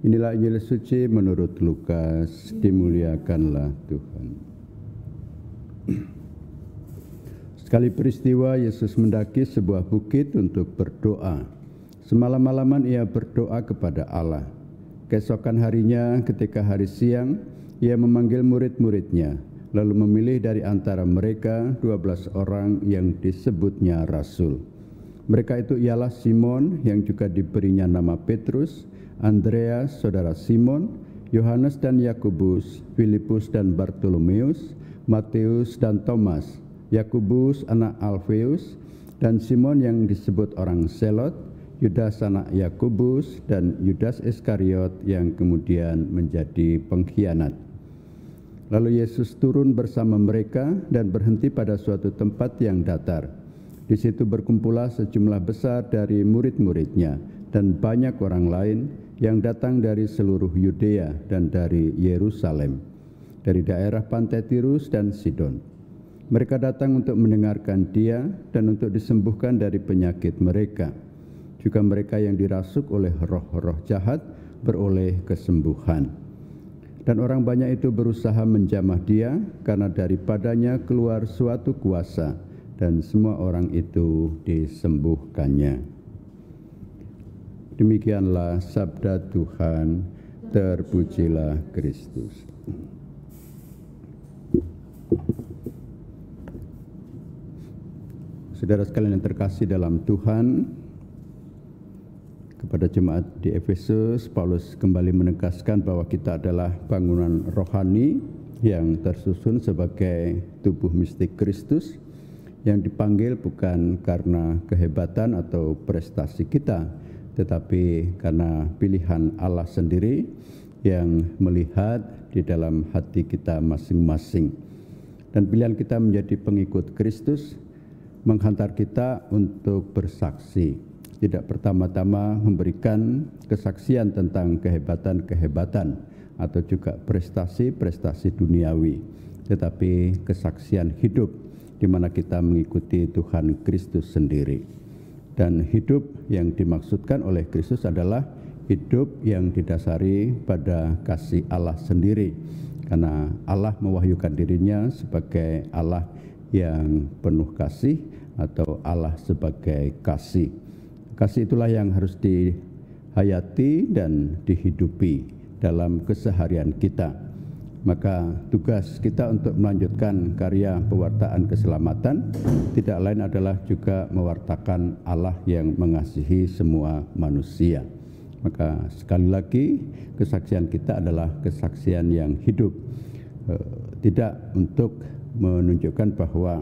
Inilah Injil suci menurut Lukas, dimuliakanlah Tuhan. Sekali peristiwa Yesus mendaki sebuah bukit untuk berdoa. Semalam-malaman ia berdoa kepada Allah. Keesokan harinya ketika hari siang, ia memanggil murid-muridnya, lalu memilih dari antara mereka dua belas orang yang disebutnya rasul. Mereka itu ialah Simon yang juga diberinya nama Petrus, Andreas, saudara Simon, Yohanes dan Yakobus, Filipus dan Bartolomeus, Matius dan Thomas, Yakobus anak Alfeus, dan Simon yang disebut orang Selot, Yudas anak Yakobus, dan Yudas Iskariot yang kemudian menjadi pengkhianat. Lalu Yesus turun bersama mereka dan berhenti pada suatu tempat yang datar. Di situ berkumpulah sejumlah besar dari murid-muridnya, dan banyak orang lain yang datang dari seluruh Yudea dan dari Yerusalem, dari daerah pantai Tirus dan Sidon. Mereka datang untuk mendengarkan dia dan untuk disembuhkan dari penyakit mereka. Juga mereka yang dirasuk oleh roh-roh jahat beroleh kesembuhan. Dan orang banyak itu berusaha menjamah dia karena daripadanya keluar suatu kuasa dan semua orang itu disembuhkannya. Demikianlah sabda Tuhan, terpujilah Kristus. Saudara sekalian yang terkasih dalam Tuhan, kepada jemaat di Efesus, Paulus kembali menegaskan bahwa kita adalah bangunan rohani yang tersusun sebagai tubuh mistik Kristus yang dipanggil bukan karena kehebatan atau prestasi kita, tetapi karena pilihan Allah sendiri yang melihat di dalam hati kita masing-masing. Dan pilihan kita menjadi pengikut Kristus menghantar kita untuk bersaksi. Tidak pertama-tama memberikan kesaksian tentang kehebatan-kehebatan atau juga prestasi-prestasi duniawi, tetapi kesaksian hidup di mana kita mengikuti Tuhan Kristus sendiri. Dan hidup yang dimaksudkan oleh Kristus adalah hidup yang didasari pada kasih Allah sendiri. Karena Allah mewahyukan dirinya sebagai Allah yang penuh kasih atau Allah sebagai kasih. Kasih itulah yang harus dihayati dan dihidupi dalam keseharian kita maka tugas kita untuk melanjutkan karya pewartaan keselamatan tidak lain adalah juga mewartakan Allah yang mengasihi semua manusia. Maka sekali lagi kesaksian kita adalah kesaksian yang hidup. E, tidak untuk menunjukkan bahwa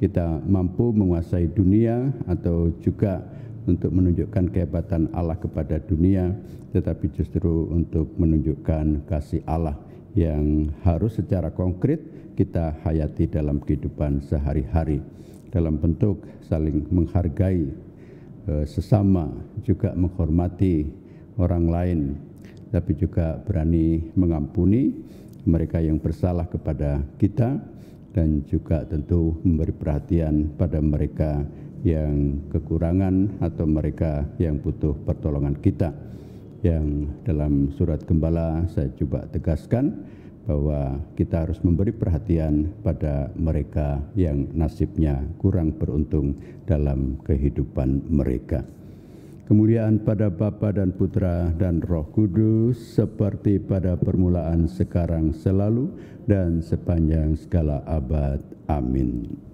kita mampu menguasai dunia atau juga untuk menunjukkan kehebatan Allah kepada dunia, tetapi justru untuk menunjukkan kasih Allah yang harus secara konkret kita hayati dalam kehidupan sehari-hari dalam bentuk saling menghargai eh, sesama juga menghormati orang lain tapi juga berani mengampuni mereka yang bersalah kepada kita dan juga tentu memberi perhatian pada mereka yang kekurangan atau mereka yang butuh pertolongan kita yang dalam surat gembala saya coba tegaskan bahwa kita harus memberi perhatian pada mereka yang nasibnya kurang beruntung dalam kehidupan mereka. Kemuliaan pada Bapa dan Putra dan Roh Kudus seperti pada permulaan sekarang selalu dan sepanjang segala abad. Amin.